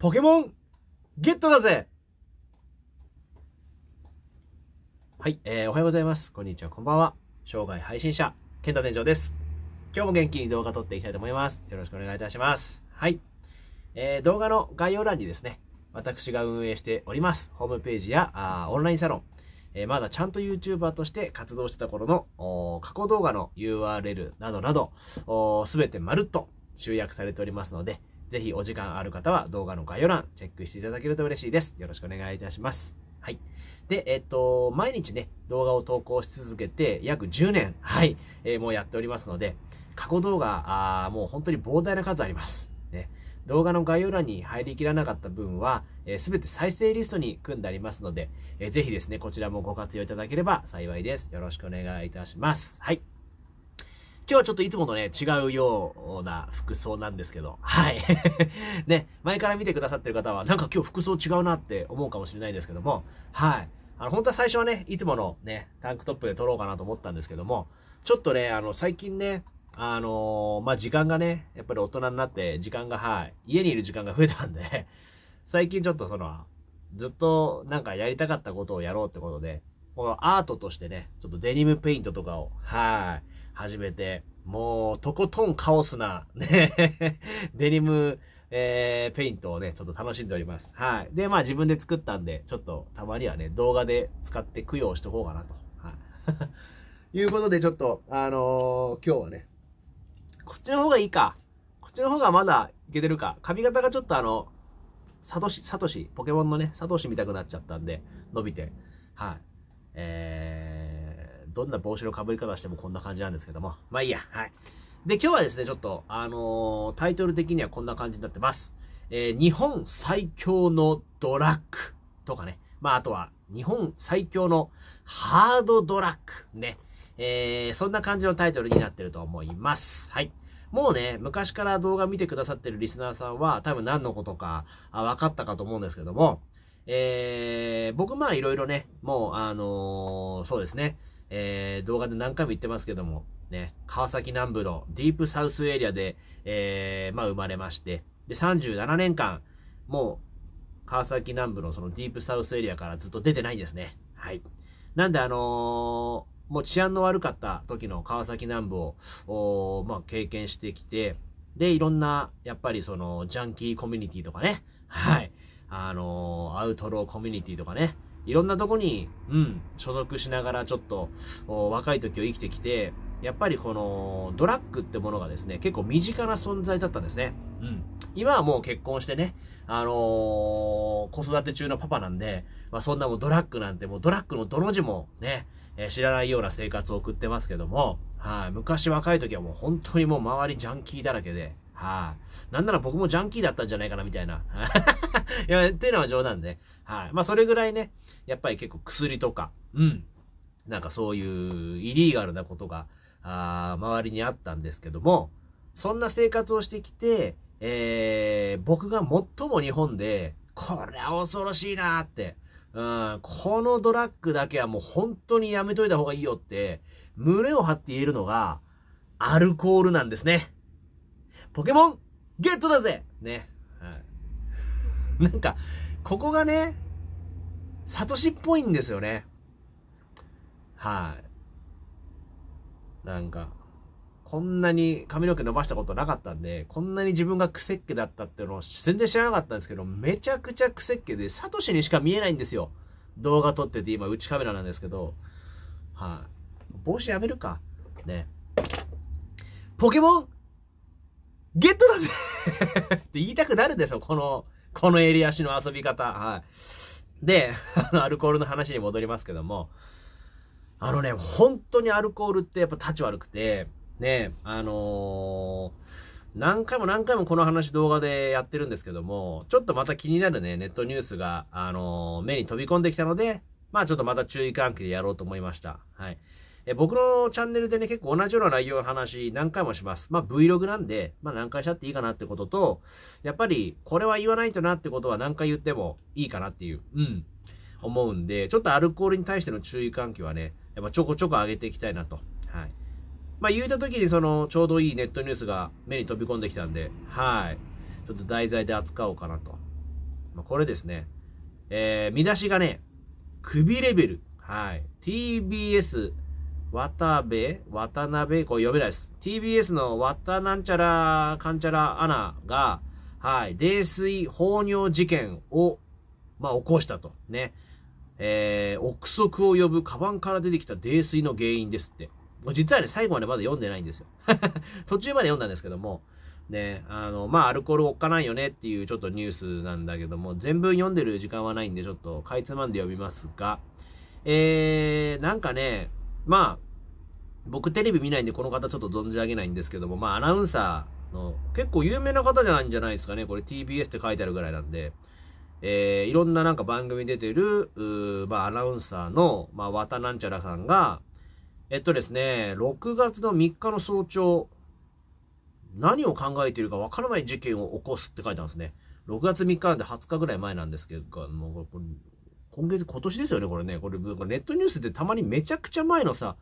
ポケモンゲットだぜはい、えー、おはようございます。こんにちは、こんばんは。生涯配信者、ンタ店長です。今日も元気に動画撮っていきたいと思います。よろしくお願いいたします。はい。えー、動画の概要欄にですね、私が運営しております。ホームページや、あオンラインサロン、えー、まだちゃんと YouTuber として活動してた頃の過去動画の URL などなど、すべてまるっと集約されておりますので、ぜひお時間ある方は動画の概要欄チェックしていただけると嬉しいです。よろしくお願いいたします。はい。で、えっと、毎日ね、動画を投稿し続けて約10年、はい、えー、もうやっておりますので、過去動画、あもう本当に膨大な数あります。ね。動画の概要欄に入りきらなかった分は、す、えー、べ、て再生リストに組んでありますので、えー、ぜひですね、こちらもご活用いただければ幸いです。よろしくお願いいたします。はい。今日はちょっといつもとね、違うような服装なんですけど、はい。ね、前から見てくださってる方は、なんか今日服装違うなって思うかもしれないですけども、はい。あの、本当は最初はね、いつものね、タンクトップで撮ろうかなと思ったんですけども、ちょっとね、あの、最近ね、あのー、まあ、時間がね、やっぱり大人になって、時間が、はい、家にいる時間が増えたんで 最近ちょっとその、ずっとなんかやりたかったことをやろうってことで、このアートとしてね、ちょっとデニムペイントとかを、はい、始めて、もう、とことんカオスな、ね デニム、えー、ペイントをね、ちょっと楽しんでおります。はい。で、まあ自分で作ったんで、ちょっとたまにはね、動画で使って供養しとこうかなと。はい。いうことで、ちょっと、あのー、今日はね、こっちの方がいいか。こっちの方がまだいけてるか。髪型がちょっとあの、サトシ、サトシ、ポケモンのね、サトシ見たくなっちゃったんで、伸びて。はい。えー、どんな帽子の被り方してもこんな感じなんですけども。まあいいや、はい。で、今日はですね、ちょっと、あのー、タイトル的にはこんな感じになってます。えー、日本最強のドラッグとかね。まあ、あとは、日本最強のハードドラッグね。えー、そんな感じのタイトルになってると思います。はい。もうね、昔から動画見てくださってるリスナーさんは、多分何のことか、あ、分かったかと思うんですけども、えー、僕まあいろいろね、もうあのー、そうですね、えー、動画で何回も言ってますけども、ね、川崎南部のディープサウスエリアで、えー、まあ、生まれまして、で、37年間、もう、川崎南部のそのディープサウスエリアからずっと出てないんですね。はい。なんで、あのー、もう治安の悪かった時の川崎南部を、まあ、経験してきて、で、いろんな、やっぱりその、ジャンキーコミュニティとかね、はい。あのー、アウトローコミュニティとかね、いろんなとこに、うん、所属しながらちょっと、若い時を生きてきて、やっぱりこのドラッグってものがですね、結構身近な存在だったんですね。うん。今はもう結婚してね、あのー、子育て中のパパなんで、まあそんなもうドラッグなんてもうドラッグのどの字もね、えー、知らないような生活を送ってますけども、はい、昔若い時はもう本当にもう周りジャンキーだらけで、はい、なんなら僕もジャンキーだったんじゃないかな、みたいな。いや、っていうのは冗談で、はい。まあ、それぐらいね、やっぱり結構薬とか、うん。なんかそういうイリーガルなことが、あ周りにあったんですけども、そんな生活をしてきて、えー、僕が最も日本で、これは恐ろしいなーって、うん、このドラッグだけはもう本当にやめといた方がいいよって、胸を張って言えるのが、アルコールなんですね。ポケモンゲットだぜね。はい。なんか、ここがね、サトシっぽいんですよね。はい。なんか、こんなに髪の毛伸ばしたことなかったんで、こんなに自分がクセっ毛だったっていうのを全然知らなかったんですけど、めちゃくちゃクセっ毛で、サトシにしか見えないんですよ。動画撮ってて今、内カメラなんですけど、はい、帽子やめるか。ね。ポケモンゲットだぜ って言いたくなるでしょこの、この襟足の遊び方。はい。で、あの、アルコールの話に戻りますけども、あのね、本当にアルコールってやっぱ立ち悪くて、ね、あのー、何回も何回もこの話動画でやってるんですけども、ちょっとまた気になるね、ネットニュースが、あのー、目に飛び込んできたので、まあちょっとまた注意喚起でやろうと思いました。はい。え僕のチャンネルでね、結構同じような内容の話何回もします。まあ Vlog なんで、まあ何回しゃっていいかなってことと、やっぱりこれは言わないとなってことは何回言ってもいいかなっていう、うん、思うんで、ちょっとアルコールに対しての注意喚起はね、やっぱちょこちょこ上げていきたいなと。はい。まあ言うた時にそのちょうどいいネットニュースが目に飛び込んできたんで、はい。ちょっと題材で扱おうかなと。まあ、これですね。えー、見出しがね、首レベル。はい。TBS 渡部渡辺これ読めないです。TBS の渡なんちゃら、かんちゃらアナが、はい、泥水放尿事件を、まあ、起こしたと。ね。えー、憶測を呼ぶカバンから出てきた泥水の原因ですって。実はね、最後までまだ読んでないんですよ。途中まで読んだんですけども、ね、あの、まあ、アルコールおっかないよねっていうちょっとニュースなんだけども、全文読んでる時間はないんで、ちょっとかいつまんで読みますが、えー、なんかね、まあ、僕テレビ見ないんでこの方ちょっと存じ上げないんですけども、まあアナウンサーの結構有名な方じゃないんじゃないですかね。これ TBS って書いてあるぐらいなんで、えー、いろんななんか番組出てる、まあアナウンサーの、まあたなんちゃらさんが、えっとですね、6月の3日の早朝、何を考えているかわからない事件を起こすって書いてあるんですね。6月3日なんで20日ぐらい前なんですけど、もうこれ今月、今年ですよね、これね。これ、ネットニュースでたまにめちゃくちゃ前のさ、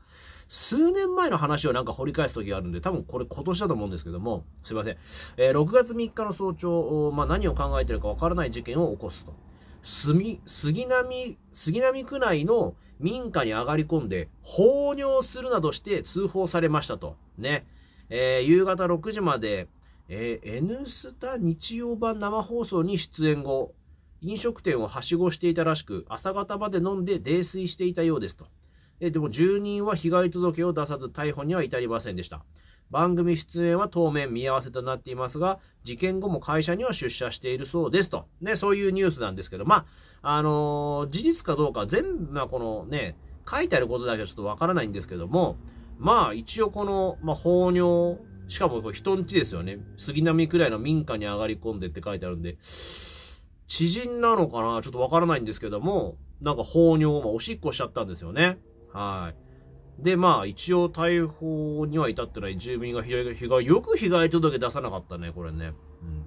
数年前の話をなんか掘り返す時があるんで、多分これ今年だと思うんですけども、すいません。えー、6月3日の早朝、まあ、何を考えてるかわからない事件を起こすと。杉、杉並、杉並区内の民家に上がり込んで、放尿するなどして通報されましたと。ね。えー、夕方6時まで、えー、N スタ日曜版生放送に出演後、飲食店をはしごしていたらしく、朝方まで飲んで泥酔していたようですと。ででも住人は被害届を出さず逮捕には至りませんでした。番組出演は当面見合わせとなっていますが、事件後も会社には出社しているそうですと。ね、そういうニュースなんですけど、まあ、あのー、事実かどうか全部、まあ、このね、書いてあることだけはちょっとわからないんですけども、まあ一応この、まあ、放尿、しかもこれ人んちですよね。杉並くらいの民家に上がり込んでって書いてあるんで、知人なのかなちょっとわからないんですけども、なんか放尿、まあ、おしっこしちゃったんですよね。はい。で、まあ、一応逮捕には至ってない住民が被害、被害、よく被害届出さなかったね、これね。うん。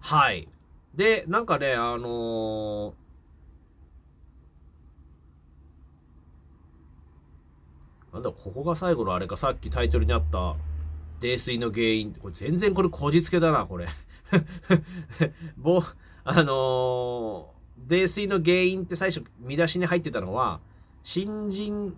はい。で、なんかね、あのー、なんだ、ここが最後のあれか、さっきタイトルにあった、泥酔の原因。これ全然これこじつけだな、これ。ぼ、あのー、泥酔の原因って最初見出しに入ってたのは、新人、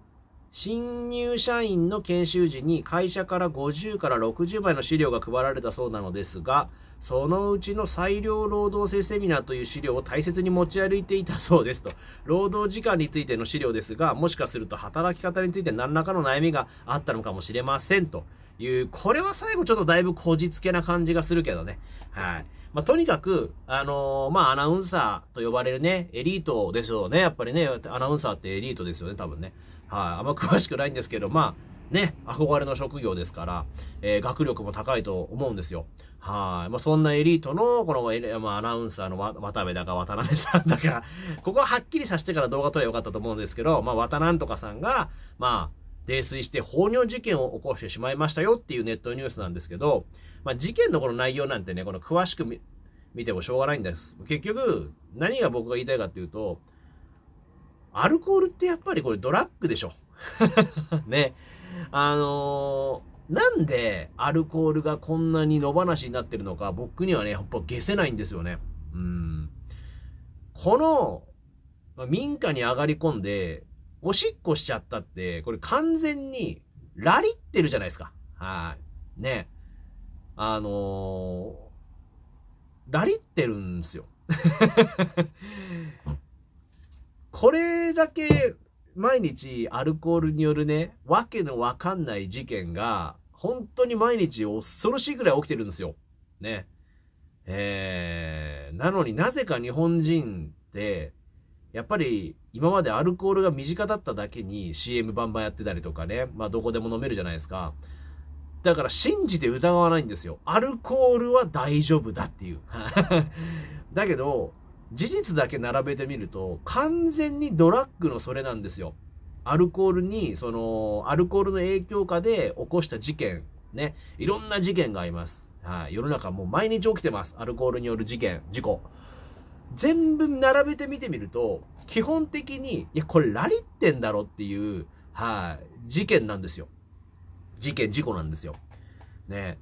新入社員の研修時に会社から50から60枚の資料が配られたそうなのですが、そのうちの裁量労働制セミナーという資料を大切に持ち歩いていたそうですと。労働時間についての資料ですが、もしかすると働き方について何らかの悩みがあったのかもしれませんと。いう、これは最後ちょっとだいぶこじつけな感じがするけどね。はい。まあ、とにかく、あのー、まあ、アナウンサーと呼ばれるね、エリートでしょうね。やっぱりね、アナウンサーってエリートですよね、多分ね。はい。あんま詳しくないんですけど、まあ、ね、憧れの職業ですから、えー、学力も高いと思うんですよ。はい。まあ、そんなエリートの、この、まあ、アナウンサーの渡部だか渡辺さんだか、ここははっきりさせてから動画撮ればよかったと思うんですけど、まあ、渡なんとかさんが、まあ、泥酔して放尿事件を起こしてしまいましたよっていうネットニュースなんですけど、まあ、事件のこの内容なんてね、この詳しく見てもしょうがないんです。結局、何が僕が言いたいかっていうと、アルコールってやっぱりこれドラッグでしょ。ね。あのー、なんでアルコールがこんなに野放しになってるのか、僕にはね、やっぱ消せないんですよね。うん。この、民家に上がり込んで、おしっこしちゃったって、これ完全にラリってるじゃないですか。はい。ね。あのー、ラリってるんですよ。これだけ毎日アルコールによるね、わけのわかんない事件が、本当に毎日恐ろしいくらい起きてるんですよ。ね。えー、なのになぜか日本人って、やっぱり今までアルコールが身近だっただけに CM バンバンやってたりとかね、まあどこでも飲めるじゃないですか。だから信じて疑わないんですよ。アルコールは大丈夫だっていう。だけど、事実だけ並べてみると、完全にドラッグのそれなんですよ。アルコールに、その、アルコールの影響下で起こした事件、ね、いろんな事件があります。はい、世の中もう毎日起きてます。アルコールによる事件、事故。全部並べて見てみると、基本的に、いや、これラリってんだろっていう、はい、事件なんですよ。事件、事故なんですよ。ね。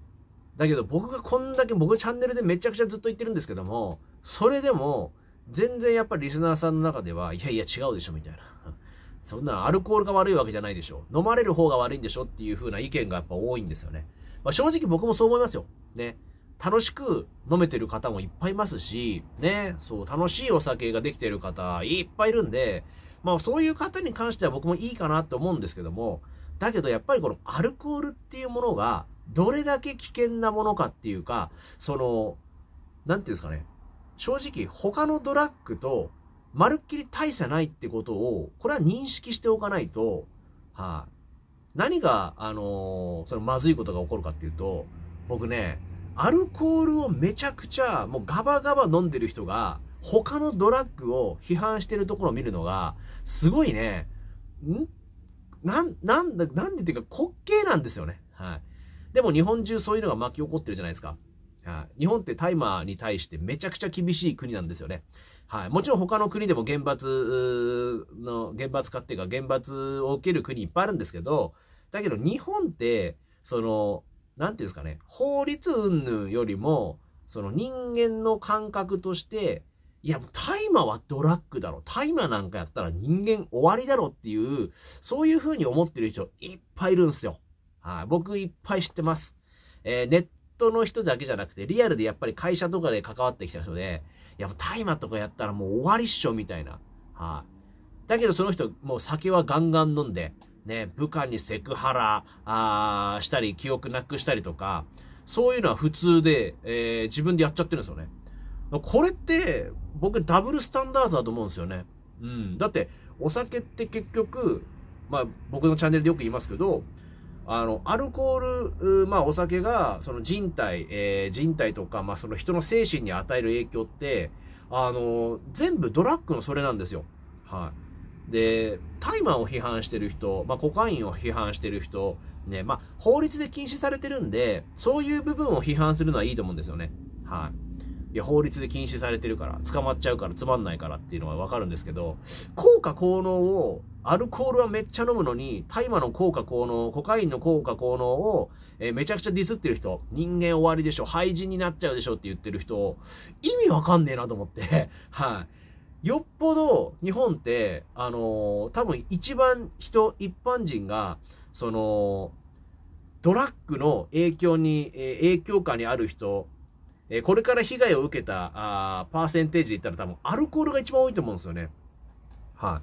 だけど僕がこんだけ僕チャンネルでめちゃくちゃずっと言ってるんですけども、それでも、全然やっぱりリスナーさんの中では、いやいや違うでしょみたいな。そんなアルコールが悪いわけじゃないでしょ。飲まれる方が悪いんでしょっていう風な意見がやっぱ多いんですよね。まあ、正直僕もそう思いますよ。ね。楽しく飲めてる方もいっぱいいますし、ね、そう、楽しいお酒ができてる方いっぱいいるんで、まあそういう方に関しては僕もいいかなって思うんですけども、だけどやっぱりこのアルコールっていうものが、どれだけ危険なものかっていうか、その、なんていうんですかね、正直他のドラッグと、まるっきり大差ないってことを、これは認識しておかないと、はい、あ、何が、あのー、そのまずいことが起こるかっていうと、僕ね、アルコールをめちゃくちゃもうガバガバ飲んでる人が他のドラッグを批判してるところを見るのがすごいね、んなん、なんだ、なんでっていうか滑稽なんですよね。はい。でも日本中そういうのが巻き起こってるじゃないですか。はい。日本ってタイマーに対してめちゃくちゃ厳しい国なんですよね。はい。もちろん他の国でも厳罰の、厳罰化っていうか厳罰を受ける国いっぱいあるんですけど、だけど日本って、その、なんていうんですかね、法律云々よりも、その人間の感覚として、いや、大麻はドラッグだろ。大麻なんかやったら人間終わりだろっていう、そういうふうに思ってる人いっぱいいるんですよ。はい。僕いっぱい知ってます。えー、ネットの人だけじゃなくて、リアルでやっぱり会社とかで関わってきた人で、いや、大麻とかやったらもう終わりっしょみたいな。はい。だけどその人、もう酒はガンガン飲んで、ね、部下にセクハラあしたり、記憶なくしたりとか、そういうのは普通で、えー、自分でやっちゃってるんですよね。これって、僕ダブルスタンダードだと思うんですよね。うん。だって、お酒って結局、まあ僕のチャンネルでよく言いますけど、あの、アルコール、まあお酒が、その人体、えー、人体とか、まあその人の精神に与える影響って、あの、全部ドラッグのそれなんですよ。はい、で、大麻を批判してる人、まあ、コカインを批判してる人、ね、まあ、法律で禁止されてるんで、そういう部分を批判するのはいいと思うんですよね。はい。いや、法律で禁止されてるから、捕まっちゃうから、つまんないからっていうのはわかるんですけど、効果効能を、アルコールはめっちゃ飲むのに、大麻の効果効能、コカインの効果効能を、えー、めちゃくちゃディスってる人、人間終わりでしょ、廃人になっちゃうでしょって言ってる人、意味わかんねえなと思って、はい。よっぽど日本って、あのー、多分一番人、一般人が、その、ドラッグの影響に、えー、影響下にある人、えー、これから被害を受けた、あーパーセンテージで言ったら多分アルコールが一番多いと思うんですよね。は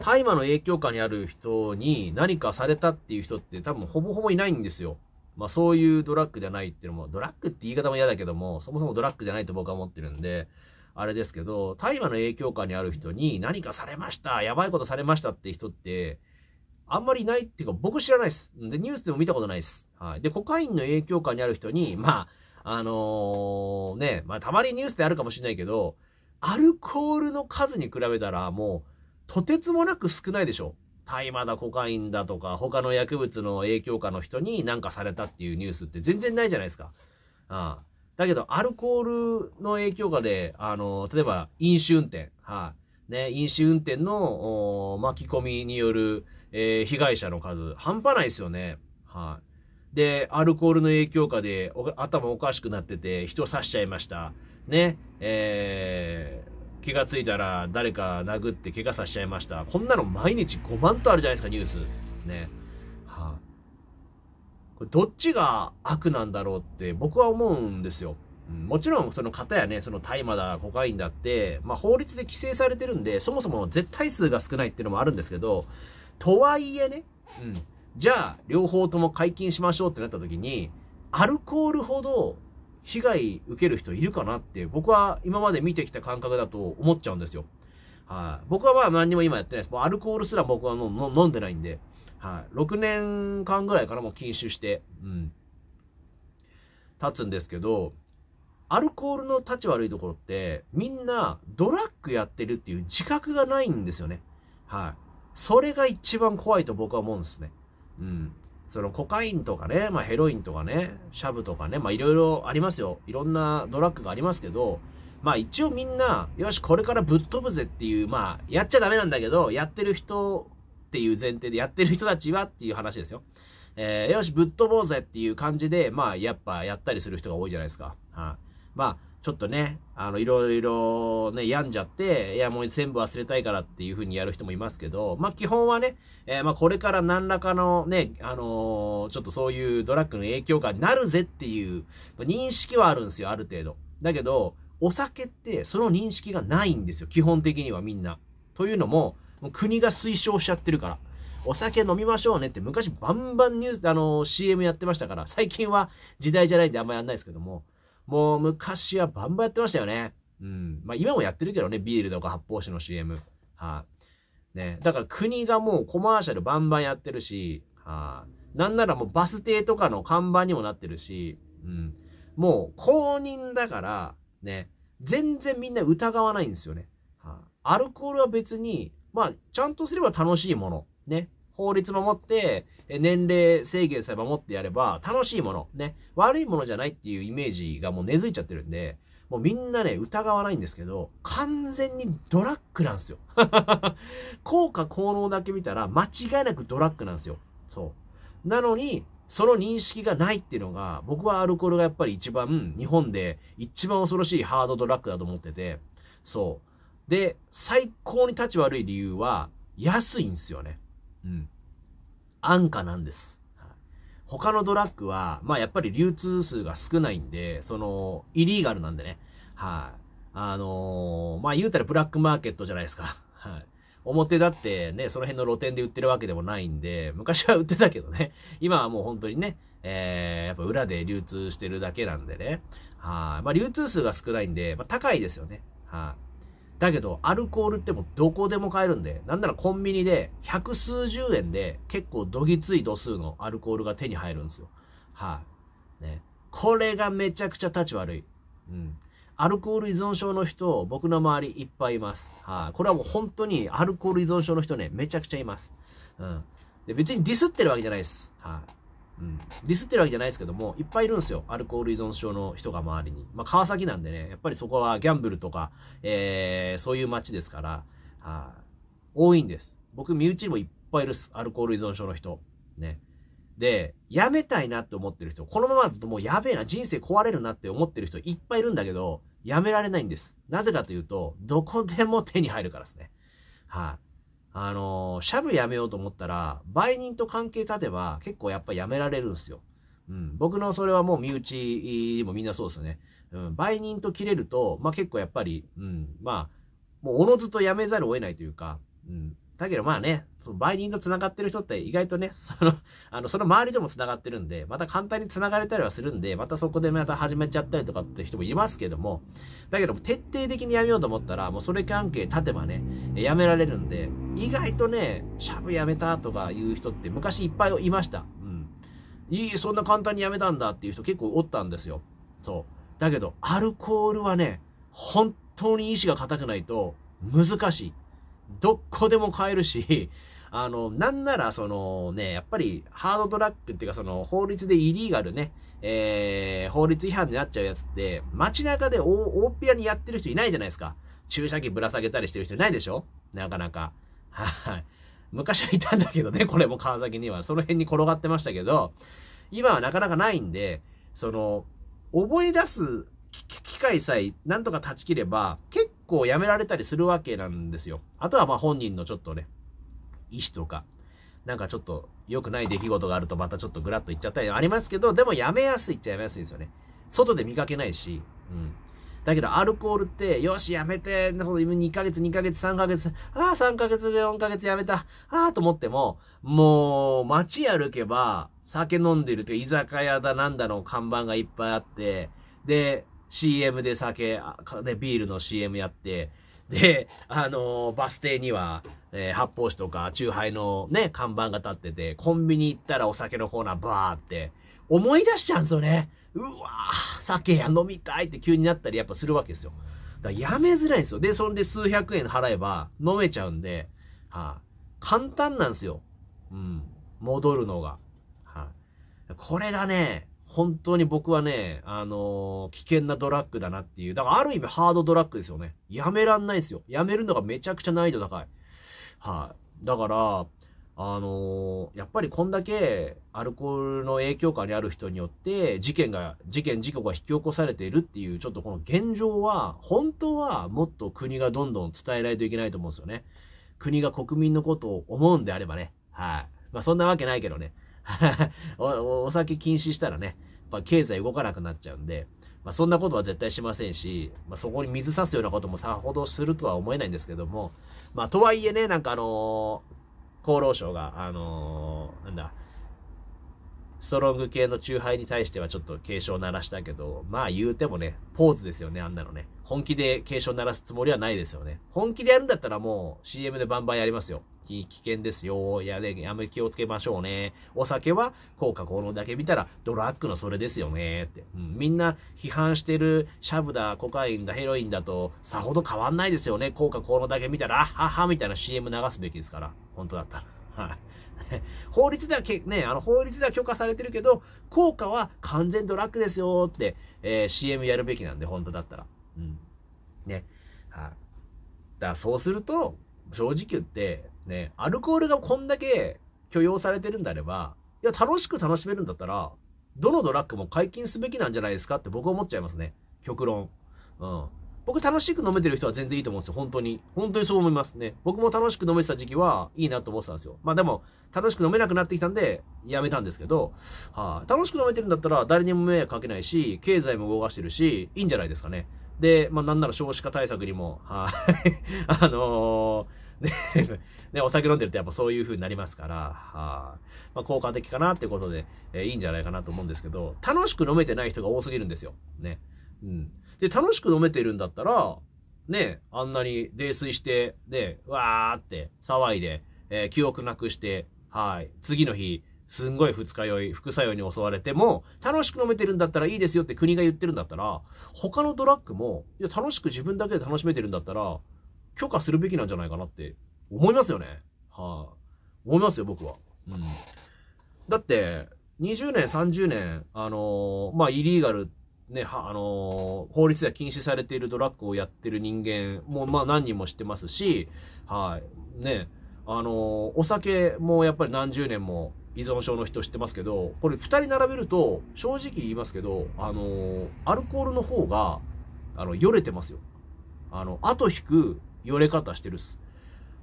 い、大麻の影響下にある人に何かされたっていう人って多分ほぼほぼいないんですよ。まあそういうドラッグじゃないっていうのも、ドラッグって言い方も嫌だけども、そもそもドラッグじゃないと僕は思ってるんで、あれですけど、大麻の影響下にある人に何かされました、やばいことされましたって人って、あんまりいないっていうか、僕知らないです。で、ニュースでも見たことないです。はい。で、コカインの影響下にある人に、まあ、あのー、ね、まあ、たまにニュースであるかもしれないけど、アルコールの数に比べたら、もう、とてつもなく少ないでしょ。大麻だ、コカインだとか、他の薬物の影響下の人に何かされたっていうニュースって全然ないじゃないですか。ああだけど、アルコールの影響下で、あの、例えば、飲酒運転。はい、ね、飲酒運転の巻き込みによる、えー、被害者の数、半端ないですよね。はい、で、アルコールの影響下で頭おかしくなってて、人刺しちゃいました。ね、えー、気がついたら誰か殴って怪我させちゃいました。こんなの毎日5万とあるじゃないですか、ニュース。ね。どっちが悪なんだろうって僕は思うんですよ。もちろん、その方やね、その大麻だ、コカインだって、まあ法律で規制されてるんで、そもそも絶対数が少ないっていうのもあるんですけど、とはいえね、うん。じゃあ、両方とも解禁しましょうってなった時に、アルコールほど被害受ける人いるかなって、僕は今まで見てきた感覚だと思っちゃうんですよ。はい、あ、僕はまあ何にも今やってないです。もうアルコールすら僕は飲んでないんで。はい。6年間ぐらいからもう禁酒して、うん。立つんですけど、アルコールの立ち悪いところって、みんなドラッグやってるっていう自覚がないんですよね。はい。それが一番怖いと僕は思うんですね。うん。そのコカインとかね、まあヘロインとかね、シャブとかね、まあいろいろありますよ。いろんなドラッグがありますけど、まあ一応みんな、よし、これからぶっ飛ぶぜっていう、まあやっちゃダメなんだけど、やってる人っていう前提でやってる人たちはっていう話ですよ。えー、よし、ぶっ飛ぼうぜっていう感じで、まあ、やっぱやったりする人が多いじゃないですか。はい。まあ、ちょっとね、あの、いろいろね、病んじゃって、いや、もう全部忘れたいからっていう風にやる人もいますけど、まあ、基本はね、えー、まあ、これから何らかのね、あのー、ちょっとそういうドラッグの影響下になるぜっていう、ま認識はあるんですよ、ある程度。だけど、お酒って、その認識がないんですよ、基本的にはみんな。というのも、もう国が推奨しちゃってるから。お酒飲みましょうねって昔バンバンニュース、あの CM やってましたから、最近は時代じゃないんであんまやんないですけども、もう昔はバンバンやってましたよね。うん。まあ今もやってるけどね、ビールとか発泡酒の CM。はい、あ、ね。だから国がもうコマーシャルバンバンやってるし、はい、あ、なんならもうバス停とかの看板にもなってるし、うん。もう公認だから、ね、全然みんな疑わないんですよね。はあ、アルコールは別に、まあ、ちゃんとすれば楽しいもの、ね。法律守って、年齢制限さえ守ってやれば、楽しいもの、ね。悪いものじゃないっていうイメージがもう根付いちゃってるんで、もうみんなね、疑わないんですけど、完全にドラッグなんですよ。効果効能だけ見たら、間違いなくドラッグなんですよ。そう。なのに、その認識がないっていうのが、僕はアルコールがやっぱり一番、日本で一番恐ろしいハードドラッグだと思ってて、そう。で、最高に立ち悪い理由は、安いんですよね。うん。安価なんです。他のドラッグは、まあやっぱり流通数が少ないんで、その、イリーガルなんでね。はい、あ。のー、まあ言うたらブラックマーケットじゃないですか。はい。表だってね、その辺の露店で売ってるわけでもないんで、昔は売ってたけどね。今はもう本当にね、えー、やっぱ裏で流通してるだけなんでね。はい。まあ流通数が少ないんで、まあ高いですよね。はい。だけど、アルコールってもうどこでも買えるんで、なんならコンビニで百数十円で結構どぎつい度数のアルコールが手に入るんですよ。はい、あ、ね。これがめちゃくちゃ立ち悪い。うん。アルコール依存症の人、僕の周りいっぱいいます。はい、あ、これはもう本当にアルコール依存症の人ね、めちゃくちゃいます。うん。で別にディスってるわけじゃないです。はい、あ、うん、ディスってるわけじゃないですけども、いっぱいいるんですよ。アルコール依存症の人が周りに。まあ、川崎なんでね、やっぱりそこはギャンブルとか、えー、そういう街ですから、は多いんです。僕、身内にもいっぱいいるっす。アルコール依存症の人。ね。で、やめたいなって思ってる人、このままだともうやべえな、人生壊れるなって思ってる人いっぱいいるんだけど、やめられないんです。なぜかというと、どこでも手に入るからですね。はい、あ、あの、シャブやめようと思ったら、売人と関係立てば結構やっぱやめられるんですよ。うん。僕のそれはもう身内もみんなそうですよね。うん。売人と切れると、まあ結構やっぱり、うん。まあ、もうおのずとやめざるを得ないというか、うん。だけどまあね、その売人と繋がってる人って意外とね、その、あの、その周りでも繋がってるんで、また簡単に繋がれたりはするんで、またそこでまた始めちゃったりとかって人もいますけども、だけど徹底的にやめようと思ったら、もうそれ関係立てばね、やめられるんで、意外とね、シャブやめたとかいう人って昔いっぱいいました。うん。いい、そんな簡単にやめたんだっていう人結構おったんですよ。そう。だけど、アルコールはね、本当に意志が固くないと難しい。どこでも買えるし、あの、なんなら、そのね、やっぱり、ハードトラックっていうか、その、法律でイリーガルね、えー、法律違反になっちゃうやつって、街中で大っぴらにやってる人いないじゃないですか。注射器ぶら下げたりしてる人いないでしょなかなか。はい。昔はいたんだけどね、これも川崎には。その辺に転がってましたけど、今はなかなかないんで、その、覚え出す機会さえなんとか断ち切れば、結構やめられたりするわけなんですよ。あとはまあ本人のちょっとね、意思とか、なんかちょっと良くない出来事があるとまたちょっとグラッといっちゃったりありますけど、でもやめやすいっちゃやめやすいんですよね。外で見かけないし、うん。だけどアルコールって、よし、やめて、2ヶ月、2ヶ月、3ヶ月、ああ、3ヶ月、4ヶ月やめた、ああ、と思っても、もう、街歩けば、酒飲んでると居酒屋だなんだの看板がいっぱいあって、で、CM で酒、ね、ビールの CM やって、で、あのー、バス停には、えー、発泡酒とか、酎ハイのね、看板が立ってて、コンビニ行ったらお酒のコーナーバーって、思い出しちゃうんですよね。うわぁ、酒や飲みたいって急になったりやっぱするわけですよ。だからやめづらいんですよ。で、そんで数百円払えば飲めちゃうんで、はあ、簡単なんですよ。うん。戻るのが。はあ、これがね、本当に僕はね、あのー、危険なドラッグだなっていう。だからある意味ハードドラッグですよね。やめらんないですよ。やめるのがめちゃくちゃ難易度高い。はい、だから、あのー、やっぱりこんだけアルコールの影響下にある人によって事件が、事件事故が引き起こされているっていうちょっとこの現状は、本当はもっと国がどんどん伝えないといけないと思うんですよね。国が国民のことを思うんであればね。はい、まあそんなわけないけどね。おお酒禁止したらね、やっぱ経済動かなくなっちゃうんで、まあ、そんなことは絶対しませんし、まあ、そこに水差すようなこともさほどするとは思えないんですけども、まあ、とはいえね、なんかあのー、厚労省が、あのー、なんだ、ストロング系のチューハイに対してはちょっと警鐘を鳴らしたけど、まあ言うてもね、ポーズですよね、あんなのね。本気で警鐘鳴らすつもりはないですよね。本気でやるんだったらもう CM でバンバンやりますよ。危険ですよ。やね、やめ気をつけましょうね。お酒は効果効能だけ見たらドラッグのそれですよね。って、うん。みんな批判してるシャブだ、コカインだ、ヘロインだとさほど変わんないですよね。効果効能だけ見たら、あっはっはみたいな CM 流すべきですから。本当だったら。はい。法律ではけ、ね、あの、法律では許可されてるけど、効果は完全ドラッグですよって、えー、CM やるべきなんで、本当だったら。うん。ね。はい、だからそうすると、正直言って、ね、アルコールがこんだけ許容されてるんであれば、いや、楽しく楽しめるんだったら、どのドラッグも解禁すべきなんじゃないですかって僕は思っちゃいますね。極論。うん。僕楽しく飲めてる人は全然いいと思うんですよ。本当に。本当にそう思いますね。僕も楽しく飲めてた時期はいいなと思ってたんですよ。まあでも、楽しく飲めなくなってきたんで、やめたんですけど、はい、あ、楽しく飲めてるんだったら誰にも迷惑かけないし、経済も動かしてるし、いいんじゃないですかね。で、まあなんなら少子化対策にも、はい、あ、あのーね、お酒飲んでるとやっぱそういう風になりますから、はあ、まあ、効果的かなってことで、えー、いいんじゃないかなと思うんですけど、楽しく飲めてない人が多すぎるんですよ。ね。うん。で、楽しく飲めてるんだったら、ね、あんなに泥酔して、ね、わーって騒いで、えー、記憶なくして、はい、次の日、すんごい二日酔い、副作用に襲われても、楽しく飲めてるんだったらいいですよって国が言ってるんだったら、他のドラッグも、いや、楽しく自分だけで楽しめてるんだったら、許可するべきなんじゃないかなって思いますよね。はい、あ、思いますよ、僕は。うん。だって、20年、30年、あのー、まあ、イリーガルね、は、あのー、法律では禁止されているドラッグをやってる人間も、まあ何人も知ってますし、はい、ね、あのー、お酒もやっぱり何十年も依存症の人知ってますけど、これ2人並べると、正直言いますけど、あのー、アルコールの方が、あの、よれてますよ。あの、後引くよれ方してるっす。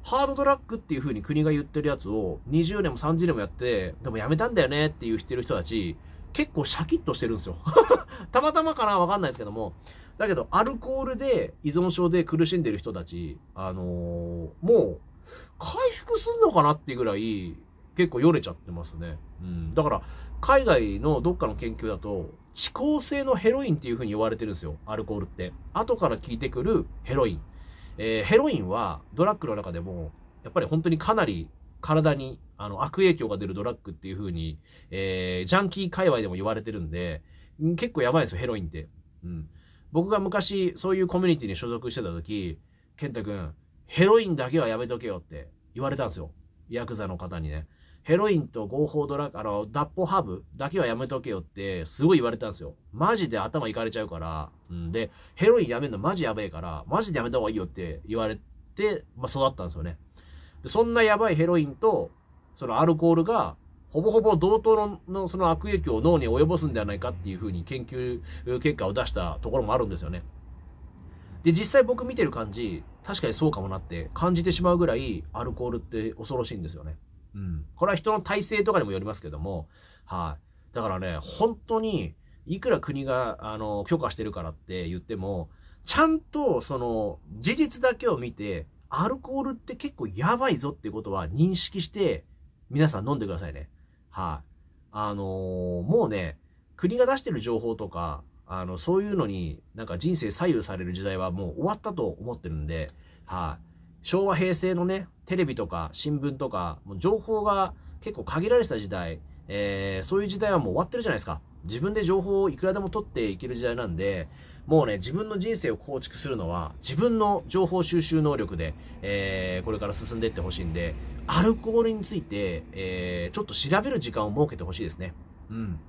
ハードドラッグっていう風に国が言ってるやつを20年も30年もやって、でもやめたんだよねっていうてる人たち、結構シャキッとしてるんですよ。たまたまかなわかんないですけども。だけど、アルコールで依存症で苦しんでる人たち、あのー、もう、回復すんのかなっていうぐらい、結構よれちゃってますね。うん。だから、海外のどっかの研究だと、遅効性のヘロインっていう風に言われてるんですよ。アルコールって。後から効いてくるヘロイン。えー、ヘロインは、ドラッグの中でも、やっぱり本当にかなり体にあの悪影響が出るドラッグっていう風に、えー、ジャンキー界隈でも言われてるんで、結構やばいんですよ、ヘロインって。うん。僕が昔、そういうコミュニティに所属してた時、健太くん、ヘロインだけはやめとけよって言われたんですよ。ヤクザの方にね。ヘロインと合法ドラッグ、あの、脱歩ハブだけはやめとけよって、すごい言われたんですよ。マジで頭いかれちゃうから、うんで、ヘロインやめるのマジやべえから、マジでやめた方がいいよって言われて、まあ、育ったんですよね。そんなやばいヘロインと、そのアルコールが、ほぼほぼ同等ののその悪影響を脳に及ぼすんではないかっていうふうに研究結果を出したところもあるんですよね。で、実際僕見てる感じ、確かにそうかもなって感じてしまうぐらいアルコールって恐ろしいんですよね。うん。これは人の体制とかにもよりますけども、はい。だからね、本当に、いくら国が、あの、許可してるからって言っても、ちゃんと、その、事実だけを見て、アルコールって結構やばいぞっていうことは認識して、皆さん飲んでくださいね。はい、あ。あのー、もうね、国が出してる情報とか、あの、そういうのになんか人生左右される時代はもう終わったと思ってるんで、はい、昭和平成のね、テレビとか新聞とか、もう情報が結構限られてた時代、えー、そういう時代はもう終わってるじゃないですか。自分で情報をいくらでも取っていける時代なんで、もうね、自分の人生を構築するのは、自分の情報収集能力で、えー、これから進んでいってほしいんで、アルコールについて、えー、ちょっと調べる時間を設けてほしいですね。うん。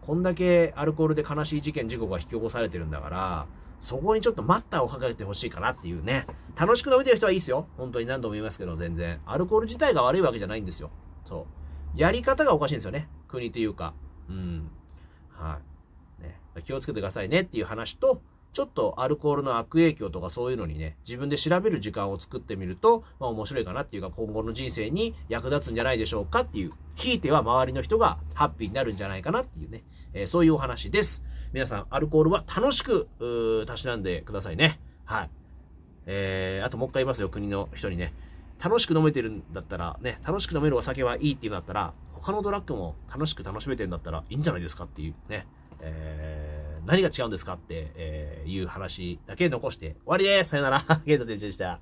こんだけアルコールで悲しい事件、事故が引き起こされてるんだから、そこにちょっと待ったをかけてほしいかなっていうね。楽しく飲めてる人はいいですよ。本当に何度も言いますけど、全然。アルコール自体が悪いわけじゃないんですよ。そう。やり方がおかしいんですよね。国というか。うん。はい。気をつけてくださいねっていう話と、ちょっとアルコールの悪影響とかそういうのにね、自分で調べる時間を作ってみると、まあ面白いかなっていうか、今後の人生に役立つんじゃないでしょうかっていう、ひいては周りの人がハッピーになるんじゃないかなっていうね、えー、そういうお話です。皆さん、アルコールは楽しく、うー、たしなんでくださいね。はい。えー、あともう一回言いますよ、国の人にね。楽しく飲めてるんだったら、ね、楽しく飲めるお酒はいいっていうんだったら、他のドラッグも楽しく楽しめてるんだったらいいんじゃないですかっていうね。えー、何が違うんですかって、えー、いう話だけ残して終わりですさよなら ゲートでした。